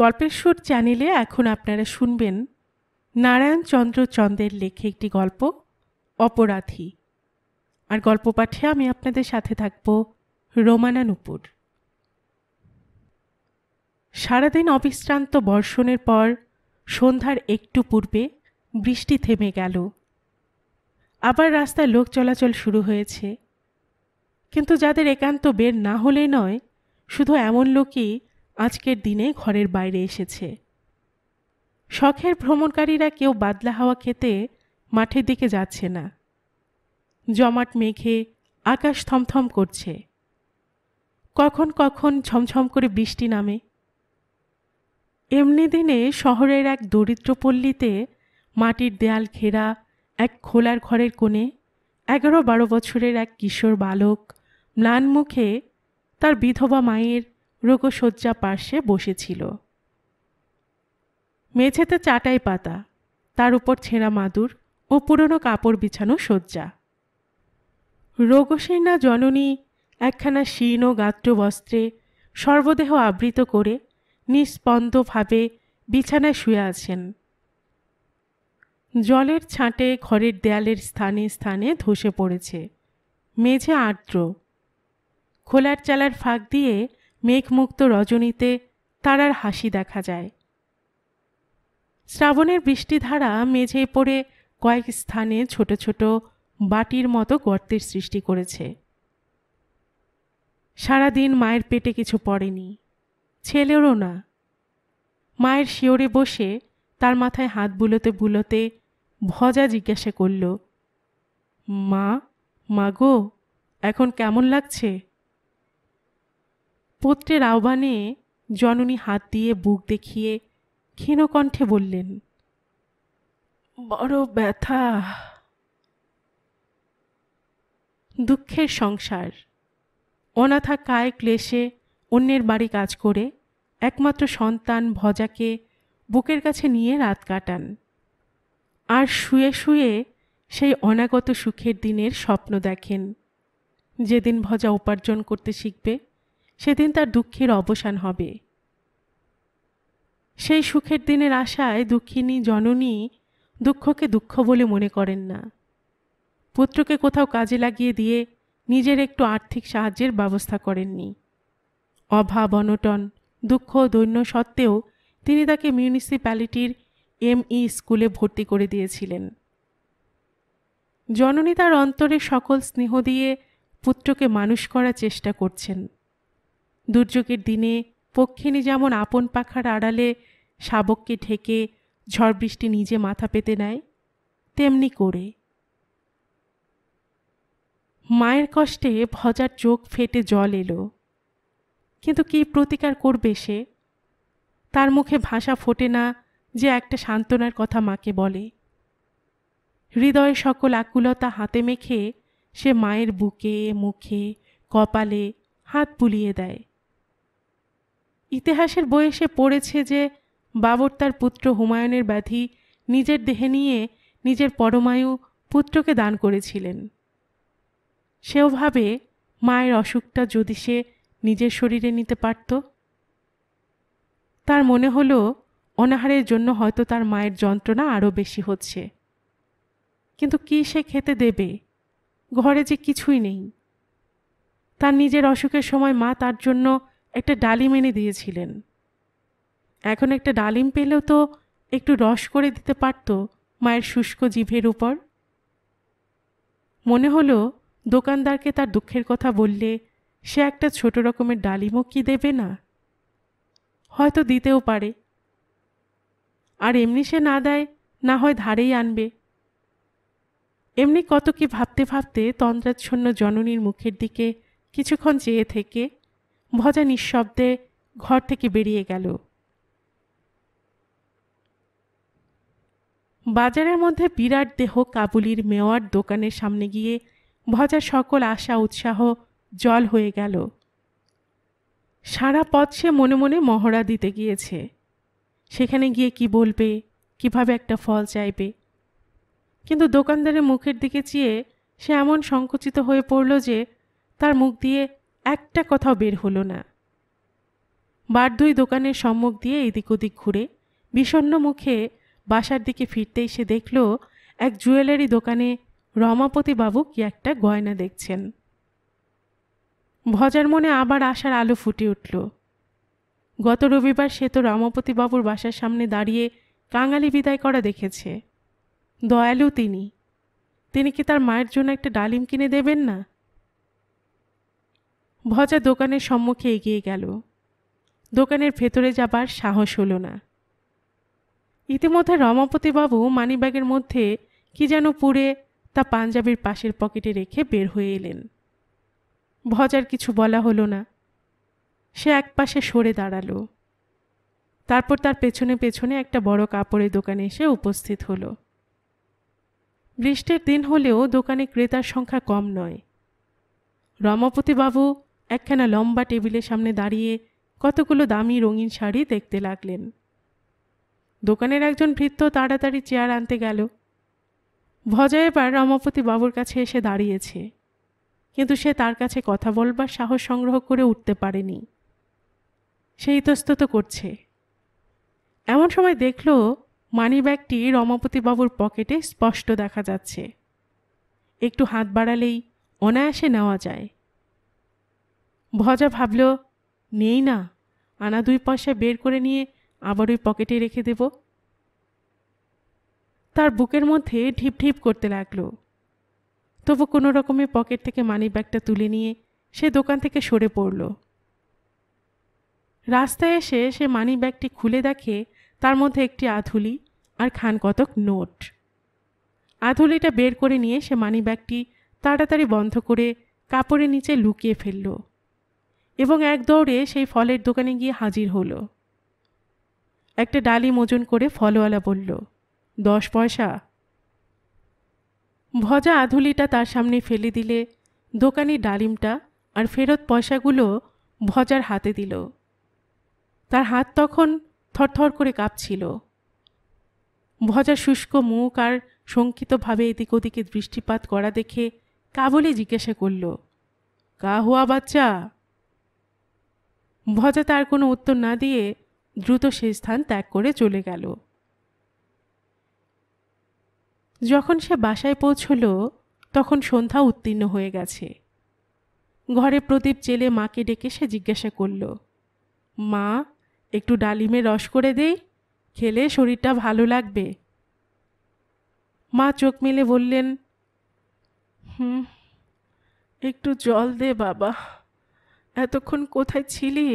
গল্পের সুর চ্যানেলে এখন আপনারা শুনবেন নারায়ণ চন্দ্র চন্দের লেখে একটি গল্প অপরাধী আর গল্প পাঠে আমি আপনাদের সাথে থাকব রোমানা নুপুর সারাদিন অবিশ্রান্ত বর্ষণের পর সন্ধ্যার একটু পূর্বে বৃষ্টি থেমে গেল আবার রাস্তায় লোক চলাচল শুরু হয়েছে কিন্তু যাদের একান্ত বের না হলে নয় শুধু এমন লোকই আজকের দিনে ঘরের বাইরে এসেছে শখের ভ্রমণকারীরা কেউ বাদলা হাওয়া খেতে মাঠের দিকে যাচ্ছে না জমাট মেঘে আকাশ থমথম করছে কখন কখন ছমছম করে বৃষ্টি নামে এমনি দিনে শহরের এক দরিদ্র পল্লীতে মাটির দেয়াল ঘেরা এক খোলার ঘরের কোণে এগারো বারো বছরের এক কিশোর বালক ম্লান মুখে তার বিধবা মায়ের রোগশয্যা পার্শ্বে বসেছিল মেঝেতে চাটাই পাতা তার উপর ছেঁড়া মাদুর ও পুরনো কাপড় বিছানো শয্যা রোগসেনা জননী একখানা শীর্ণ গাত্র বস্ত্রে সর্বদেহ আবৃত করে নিঃস্পন্দভাবে বিছানায় শুয়ে আছেন জলের ছাঁটে ঘরের দেয়ালের স্থানে স্থানে ধসে পড়েছে মেঝে আর্দ্র খোলার চালার ফাঁক দিয়ে মেঘমুক্ত রজনীতে তারার হাসি দেখা যায় শ্রাবণের বৃষ্টিধারা মেঝে পড়ে কয়েক স্থানে ছোট ছোট বাটির মতো গর্তের সৃষ্টি করেছে সারাদিন মায়ের পেটে কিছু পড়েনি ছেলেরও না মায়ের শিওরে বসে তার মাথায় হাত বুলোতে বুলোতে ভজা জিজ্ঞাসা করল মা মাগো এখন কেমন লাগছে পুত্রের আহ্বানে জননী হাত দিয়ে বুক দেখিয়ে ক্ষীণকণ্ঠে বললেন বড় ব্যথা দুঃখের সংসার অনাথা কায় ক্লেশে অন্যের বাড়ি কাজ করে একমাত্র সন্তান ভজাকে বুকের কাছে নিয়ে রাত কাটান আর শুয়ে শুয়ে সেই অনাগত সুখের দিনের স্বপ্ন দেখেন যেদিন ভজা উপার্জন করতে শিখবে সেদিন তার দুঃখের অবসান হবে সেই সুখের দিনের আশায় দুঃখিনী জননী দুঃখকে দুঃখ বলে মনে করেন না পুত্রকে কোথাও কাজে লাগিয়ে দিয়ে নিজের একটু আর্থিক সাহায্যের ব্যবস্থা করেননি অভাব অনটন দুঃখ দৈন্য সত্ত্বেও তিনি তাকে মিউনিসিপ্যালিটির এমই স্কুলে ভর্তি করে দিয়েছিলেন জননী তার অন্তরে সকল স্নেহ দিয়ে পুত্রকে মানুষ করার চেষ্টা করছেন দুর্যোগের দিনে পক্ষিণী যেমন আপন পাখার আড়ালে শাবককে ঢেকে ঝড় বৃষ্টি নিজে মাথা পেতে নেয় তেমনি করে মায়ের কষ্টে ভজার চোখ ফেটে জল এলো কিন্তু কি প্রতিকার করবে সে তার মুখে ভাষা ফোটে না যে একটা সান্ত্বনার কথা মাকে বলে হৃদয় সকল আকুলতা হাতে মেখে সে মায়ের বুকে মুখে কপালে হাত বুলিয়ে দেয় ইতিহাসের বই এসে পড়েছে যে বাবর তার পুত্র হুমায়ুনের ব্যাধি নিজের দেহে নিয়ে নিজের পরমায়ু পুত্রকে দান করেছিলেন সেও ভাবে মায়ের অসুখটা যদি সে নিজের শরীরে নিতে পারত তার মনে হলো অনাহারের জন্য হয়তো তার মায়ের যন্ত্রণা আরও বেশি হচ্ছে কিন্তু কি সে খেতে দেবে ঘরে যে কিছুই নেই তার নিজের অসুখের সময় মা তার জন্য একটা ডালিম এনে দিয়েছিলেন এখন একটা ডালিম পেলেও তো একটু রস করে দিতে পারত মায়ের শুষ্ক জিভের উপর মনে হলো দোকানদারকে তার দুঃখের কথা বললে সে একটা ছোট রকমের ডালিমও কি দেবে না হয়তো দিতেও পারে আর এমনি সে না দেয় না হয় ধারেই আনবে এমনি কত কি ভাবতে ভাবতে তন্দ্রাচ্ছন্ন জননীর মুখের দিকে কিছুক্ষণ চেয়ে থেকে ভজা নিঃশব্দে ঘর থেকে বেরিয়ে গেল বাজারের মধ্যে বিরাট দেহ কাবুলির মেওয়ার দোকানের সামনে গিয়ে ভজার সকল আশা উৎসাহ জল হয়ে গেল সারা পথ সে মনে মনে মহড়া দিতে গিয়েছে সেখানে গিয়ে কি বলবে কিভাবে একটা ফল চাইবে কিন্তু দোকানদারের মুখের দিকে চেয়ে সে এমন সংকুচিত হয়ে পড়ল যে তার মুখ দিয়ে একটা কথাও বের হলো না বার দুই দোকানের সম্মুখ দিয়ে এদিক ওদিক ঘুরে বিষণ্ন মুখে বাসার দিকে ফিরতে এসে দেখল এক জুয়েলারি দোকানে রমাপতিবাবু কি একটা গয়না দেখছেন ভজার মনে আবার আশার আলো ফুটে উঠল গত রবিবার সে তো রমাপতিবাবুর বাসার সামনে দাঁড়িয়ে কাঙালি বিদায় করা দেখেছে দয়ালু তিনি তিনি কি তার মায়ের জন্য একটা ডালিম কিনে দেবেন না ভজা দোকানের সম্মুখে এগিয়ে গেল দোকানের ভেতরে যাবার সাহস হলো না ইতিমধ্যে রমাপতিবাবু মানিব্যাগের মধ্যে কি যেন পুড়ে তা পাঞ্জাবির পাশের পকেটে রেখে বের হয়ে এলেন ভজার কিছু বলা হলো না সে এক পাশে সরে দাঁড়ালো তারপর তার পেছনে পেছনে একটা বড় কাপড়ের দোকানে এসে উপস্থিত হলো বৃষ্টির দিন হলেও দোকানে ক্রেতার সংখ্যা কম নয় রমাপতিবাবু একখানা লম্বা টেবিলের সামনে দাঁড়িয়ে কতগুলো দামি রঙিন শাড়ি দেখতে লাগলেন দোকানের একজন ভৃত্য তাড়াতাড়ি চেয়ার আনতে গেল ভজয় এবার রমাপতি বাবুর কাছে এসে দাঁড়িয়েছে কিন্তু সে তার কাছে কথা বলবার সাহস সংগ্রহ করে উঠতে পারেনি সে ইতস্তত করছে এমন সময় দেখল মানিব্যাগটি বাবুর পকেটে স্পষ্ট দেখা যাচ্ছে একটু হাত বাড়ালেই অনায়াসে নেওয়া যায় ভজা ভাবল নেই না আনা দুই পয়সা বের করে নিয়ে আবার ওই পকেটে রেখে দেব তার বুকের মধ্যে ঢিপ ঢিপ করতে লাগলো তবু কোনো রকমে পকেট থেকে মানি ব্যাগটা তুলে নিয়ে সে দোকান থেকে সরে পড়ল রাস্তায় এসে সে মানি ব্যাগটি খুলে দেখে তার মধ্যে একটি আধুলি আর খান কতক নোট আধুলিটা বের করে নিয়ে সে মানি ব্যাগটি তাড়াতাড়ি বন্ধ করে কাপড়ের নিচে লুকিয়ে ফেললো এবং এক দৌড়ে সেই ফলের দোকানে গিয়ে হাজির হলো একটা ডালি মোজন করে ফলওয়ালা বলল দশ পয়সা ভজা আধুলিটা তার সামনে ফেলে দিলে দোকানি ডালিমটা আর ফেরত পয়সাগুলো ভজার হাতে দিল তার হাত তখন থরথর করে কাঁপছিল ভজা শুষ্ক মুখ আর শঙ্কিতভাবে এদিক ওদিকে দৃষ্টিপাত করা দেখে কাবলে জিজ্ঞাসা করল কা হুয়া বাচ্চা ভজা তার কোনো উত্তর না দিয়ে দ্রুত সে স্থান ত্যাগ করে চলে গেল যখন সে বাসায় পৌঁছল তখন সন্ধ্যা উত্তীর্ণ হয়ে গেছে ঘরে প্রদীপ জেলে মাকে ডেকে সে জিজ্ঞাসা করল মা একটু ডালিমে রস করে দেই খেলে শরীরটা ভালো লাগবে মা চোখ মেলে বললেন হুম একটু জল দে বাবা এতক্ষণ কোথায় ছিলি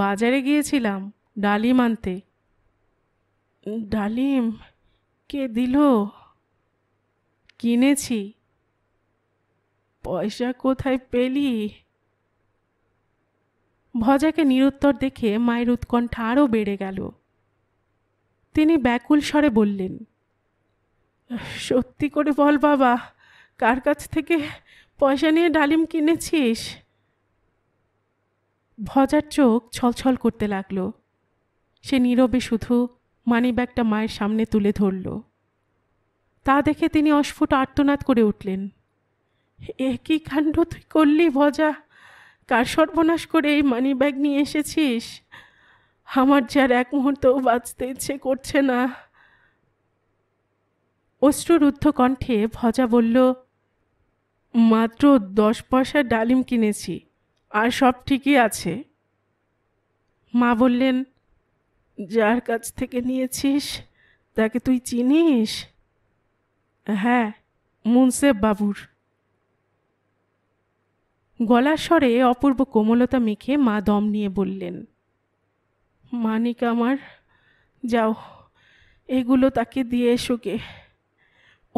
বাজারে গিয়েছিলাম ডালিম আনতে ডালিম কে দিল কিনেছি পয়সা কোথায় পেলি ভজাকে নিরুত্তর দেখে মায়ের উৎকণ্ঠা আরও বেড়ে গেল তিনি ব্যাকুল স্বরে বললেন সত্যি করে বল বাবা কার কাছ থেকে পয়সা নিয়ে ডালিম কিনেছিস ভজার চোখ ছলছল করতে লাগল সে নীরবে শুধু মানিব্যাগটা মায়ের সামনে তুলে ধরল তা দেখে তিনি অস্ফুট আর্তনাদ করে উঠলেন এ কী কাণ্ড তুই করলি ভজা কার সর্বনাশ করে এই মানিব্যাগ নিয়ে এসেছিস আমার যার এক মুহূর্তও বাঁচতে ইচ্ছে করছে না অশ্রুরুদ্ধ কণ্ঠে ভজা বলল মাত্র দশ পয়সা ডালিম কিনেছি আর সব ঠিকই আছে মা বললেন যার কাছ থেকে নিয়েছিস তাকে তুই চিনিস হ্যাঁ মুনসেব বাবুর গলার স্বরে অপূর্ব কোমলতা মেখে মা দম নিয়ে বললেন মানিক আমার যাও এগুলো তাকে দিয়ে এসোকে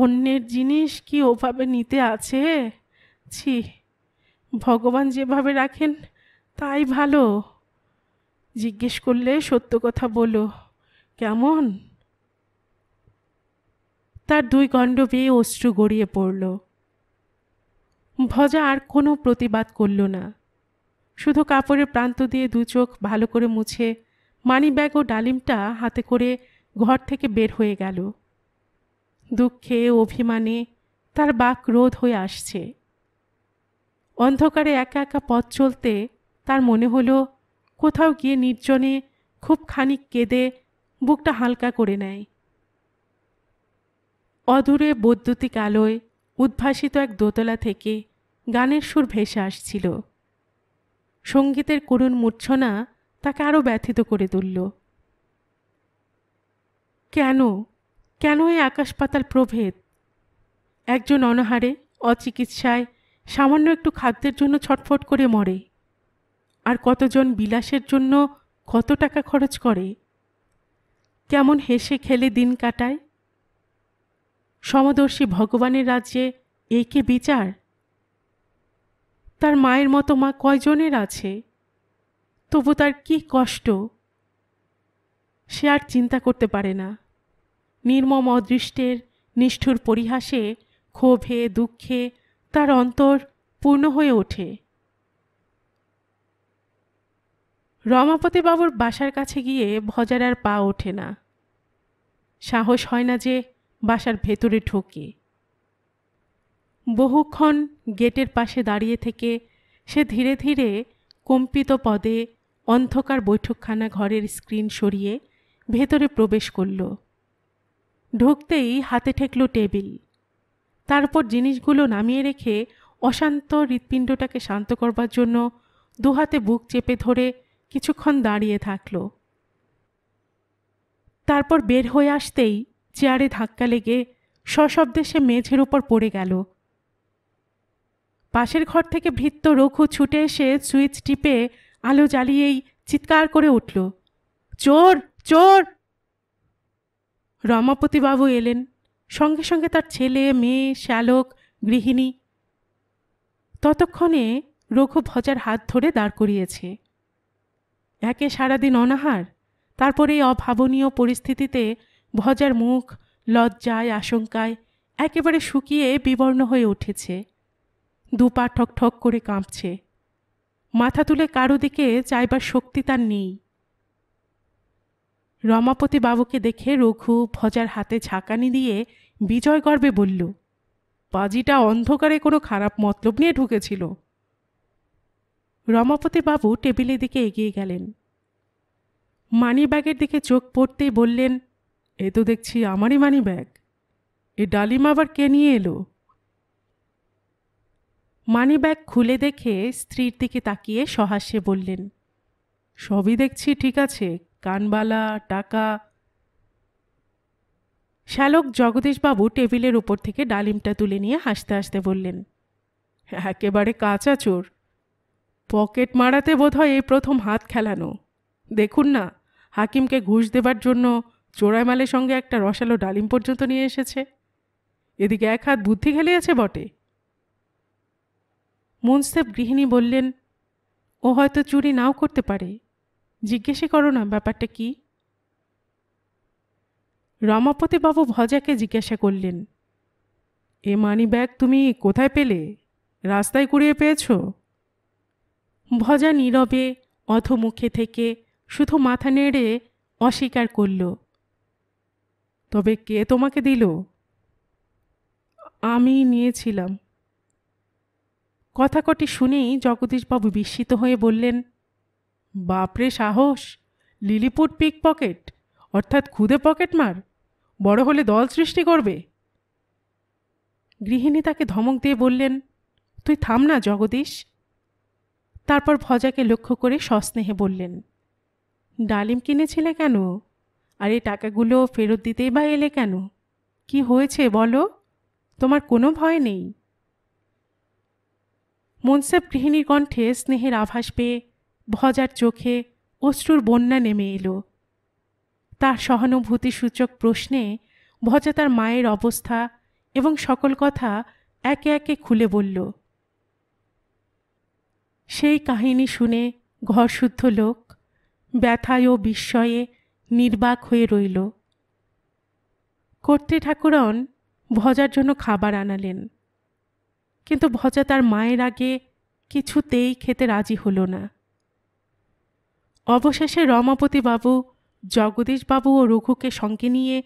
অন্যের জিনিস কি ওভাবে নিতে আছে ছি ভগবান যেভাবে রাখেন তাই ভালো জিজ্ঞেস করলে সত্য কথা বলো কেমন তার দুই গণ্ড বেয়ে অশ্রু গড়িয়ে পড়ল ভজা আর কোনো প্রতিবাদ করল না শুধু কাপড়ের প্রান্ত দিয়ে দু চোখ ভালো করে মুছে মানি ব্যাগ ও ডালিমটা হাতে করে ঘর থেকে বের হয়ে গেল দুঃখে অভিমানে তার বাক রোধ হয়ে আসছে অন্ধকারে একা একা পথ চলতে তার মনে হলো কোথাও গিয়ে নির্জনে খুব খানিক কেঁদে বুকটা হালকা করে নেয় অদূরে বৈদ্যুতিক আলোয় উদ্ভাসিত এক দোতলা থেকে গানের সুর ভেসে আসছিল সঙ্গীতের করুণ মূর্ছনা তাকে আরও ব্যথিত করে তুলল কেন কেন এই আকাশ পাতাল প্রভেদ একজন অনাহারে অচিকিৎসায় সামান্য একটু খাদ্যের জন্য ছটফট করে মরে আর কতজন বিলাসের জন্য কত টাকা খরচ করে কেমন হেসে খেলে দিন কাটায় সমদর্শী ভগবানের রাজ্যে এ কে বিচার তার মায়ের মতো মা কয়জনের আছে তবু তার কি কষ্ট সে আর চিন্তা করতে পারে না নির্মম অদৃষ্টের নিষ্ঠুর পরিহাসে ক্ষোভে দুঃখে তার অন্তর পূর্ণ হয়ে ওঠে রমাপতিবাবুর বাসার কাছে গিয়ে ভজার আর পা ওঠে না সাহস হয় না যে বাসার ভেতরে ঢোকে বহুক্ষণ গেটের পাশে দাঁড়িয়ে থেকে সে ধীরে ধীরে কম্পিত পদে অন্ধকার বৈঠকখানা ঘরের স্ক্রিন সরিয়ে ভেতরে প্রবেশ করলো ঢুকতেই হাতে ঠেকল টেবিল তারপর জিনিসগুলো নামিয়ে রেখে অশান্ত হৃৎপিণ্ডটাকে শান্ত করবার জন্য দুহাতে বুক চেপে ধরে কিছুক্ষণ দাঁড়িয়ে থাকল তারপর বের হয়ে আসতেই চেয়ারে ধাক্কা লেগে সশব্দে সে মেঝের উপর পড়ে গেল পাশের ঘর থেকে ভৃত্য রঘু ছুটে এসে সুইচ টিপে আলো জ্বালিয়েই চিৎকার করে উঠল চোর চোর রমাপতিবাবু এলেন সঙ্গে সঙ্গে তার ছেলে মেয়ে শ্যালক গৃহিণী ততক্ষণে রঘু ভজার হাত ধরে দাঁড় করিয়েছে একে সারাদিন অনাহার তারপরে এই অভাবনীয় পরিস্থিতিতে ভজার মুখ লজ্জায় আশঙ্কায় একেবারে শুকিয়ে বিবর্ণ হয়ে উঠেছে দুপা ঠক ঠক করে কাঁপছে মাথা তুলে কারো দিকে চাইবার শক্তি তার নেই রমাপতি বাবুকে দেখে রঘু ভজার হাতে ঝাঁকানি দিয়ে বিজয় গর্বে বলল পাজিটা অন্ধকারে কোনো খারাপ মতলব নিয়ে ঢুকেছিল রমাপতি বাবু টেবিলের দিকে এগিয়ে গেলেন মানি ব্যাগের দিকে চোখ পড়তেই বললেন এ তো দেখছি আমারই মানি ব্যাগ এ ডালিম আবার কে নিয়ে এলো মানি ব্যাগ খুলে দেখে স্ত্রীর দিকে তাকিয়ে সহাস্যে বললেন সবই দেখছি ঠিক আছে কানবালা টাকা শ্যালক জগদীশবাবু টেবিলের উপর থেকে ডালিমটা তুলে নিয়ে হাসতে হাসতে বললেন একেবারে কাঁচা চোর পকেট মারাতে বোধহয় এই প্রথম হাত খেলানো দেখুন না হাকিমকে ঘুষ দেবার জন্য চোরাইমালের সঙ্গে একটা রসালো ডালিম পর্যন্ত নিয়ে এসেছে এদিকে এক হাত বুদ্ধি খেলিয়েছে বটে মুনসেফ গৃহিণী বললেন ও হয়তো চুরি নাও করতে পারে জিজ্ঞেসই করো না ব্যাপারটা কি রমাপতিবাবু ভজাকে জিজ্ঞাসা করলেন এ মানি ব্যাগ তুমি কোথায় পেলে রাস্তায় কুড়িয়ে পেয়েছ ভজা নীরবে মুখে থেকে শুধু মাথা নেড়ে অস্বীকার করল তবে কে তোমাকে দিল আমি নিয়েছিলাম কথা কটি শুনেই জগদীশবাবু বিস্মিত হয়ে বললেন বাপরে সাহস লিলিপুট পিক পকেট অর্থাৎ খুদে পকেট মার বড় হলে দল সৃষ্টি করবে গৃহিণী তাকে ধমক দিয়ে বললেন তুই থাম না জগদীশ তারপর ভজাকে লক্ষ্য করে সস্নেহে বললেন ডালিম কিনেছিলে কেন আর এই টাকাগুলো ফেরত দিতেই বা এলে কেন কি হয়েছে বলো তোমার কোনো ভয় নেই মনসেব গৃহিণীর কণ্ঠে স্নেহের আভাস পেয়ে ভজার চোখে অশ্রুর বন্যা নেমে এলো তার সহানুভূতিসূচক প্রশ্নে ভজা তার মায়ের অবস্থা এবং সকল কথা একে একে খুলে বলল সেই কাহিনী শুনে ঘরশুদ্ধ লোক ব্যথায় ও বিস্ময়ে নির্বাক হয়ে রইল কর্তৃ ঠাকুরন ভজার জন্য খাবার আনালেন কিন্তু ভজা তার মায়ের আগে কিছুতেই খেতে রাজি হলো না অবশেষে রমাপতিবাবু জগদীশবাবু ও রঘুকে সঙ্গে নিয়ে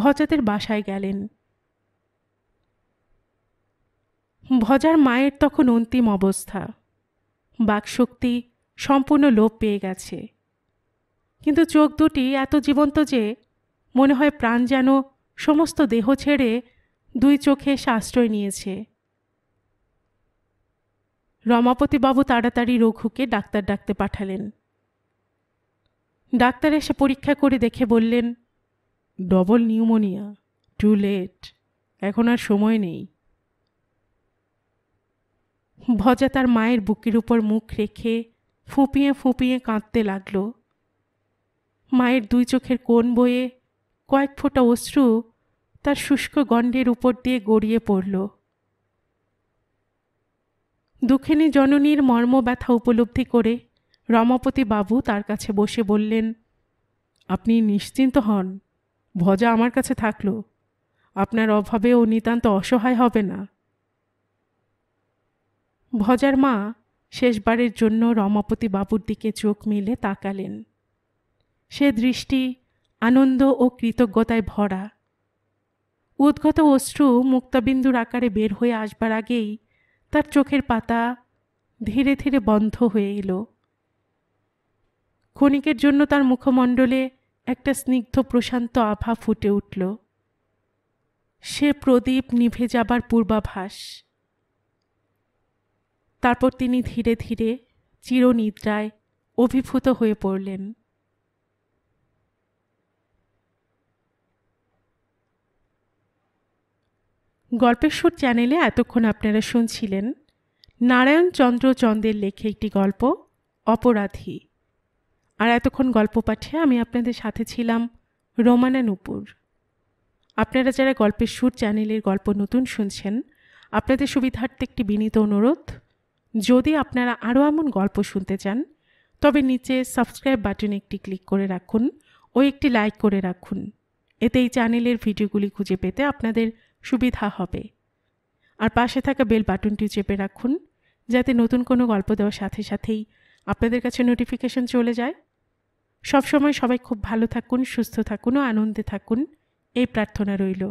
ভজাদের বাসায় গেলেন ভজার মায়ের তখন অন্তিম অবস্থা বাকশক্তি সম্পূর্ণ লোপ পেয়ে গেছে কিন্তু চোখ দুটি এত জীবন্ত যে মনে হয় প্রাণ যেন সমস্ত দেহ ছেড়ে দুই চোখে সাশ্রয় নিয়েছে রমাপতিবাবু তাড়াতাড়ি রঘুকে ডাক্তার ডাকতে পাঠালেন ডাক্তার এসে পরীক্ষা করে দেখে বললেন ডবল নিউমোনিয়া টু লেট এখন আর সময় নেই ভজা তার মায়ের বুকের উপর মুখ রেখে ফুঁপিয়ে ফুঁপিয়ে কাঁদতে লাগল মায়ের দুই চোখের কোণ বয়ে কয়েক ফোঁটা অশ্রু তার শুষ্ক গণ্ডের উপর দিয়ে গড়িয়ে পড়ল দুঃখিনী জননীর মর্ম ব্যথা উপলব্ধি করে রমাপতি বাবু তার কাছে বসে বললেন আপনি নিশ্চিন্ত হন ভজা আমার কাছে থাকলো আপনার অভাবে ও নিতান্ত অসহায় হবে না ভজার মা শেষবারের জন্য রমাপতি বাবুর দিকে চোখ মেলে তাকালেন সে দৃষ্টি আনন্দ ও কৃতজ্ঞতায় ভরা উদ্গত অশ্রু মুক্তাবিন্দুর আকারে বের হয়ে আসবার আগেই তার চোখের পাতা ধীরে ধীরে বন্ধ হয়ে এলো ক্ষণিকের জন্য তার মুখমণ্ডলে একটা স্নিগ্ধ প্রশান্ত আভা ফুটে উঠল সে প্রদীপ নিভে যাবার পূর্বাভাস তারপর তিনি ধীরে ধীরে চিরনিদ্রায় অভিভূত হয়ে পড়লেন গল্পের সুর চ্যানেলে এতক্ষণ আপনারা শুনছিলেন নারায়ণ চন্দ্র চন্দ্রের লেখে একটি গল্প অপরাধী আর এতক্ষণ গল্প পাঠে আমি আপনাদের সাথে ছিলাম রোমানা নুপুর আপনারা যারা গল্পের সুর চ্যানেলের গল্প নতুন শুনছেন আপনাদের সুবিধার্থে একটি বিনীত অনুরোধ যদি আপনারা আরও এমন গল্প শুনতে চান তবে নিচে সাবস্ক্রাইব বাটনে একটি ক্লিক করে রাখুন ও একটি লাইক করে রাখুন এতে এই চ্যানেলের ভিডিওগুলি খুঁজে পেতে আপনাদের সুবিধা হবে আর পাশে থাকা বেল বাটনটি চেপে রাখুন যাতে নতুন কোনো গল্প দেওয়ার সাথে সাথেই আপনাদের কাছে নোটিফিকেশন চলে যায় সবসময় সবাই খুব ভালো থাকুন সুস্থ থাকুন ও আনন্দে থাকুন এই প্রার্থনা রইল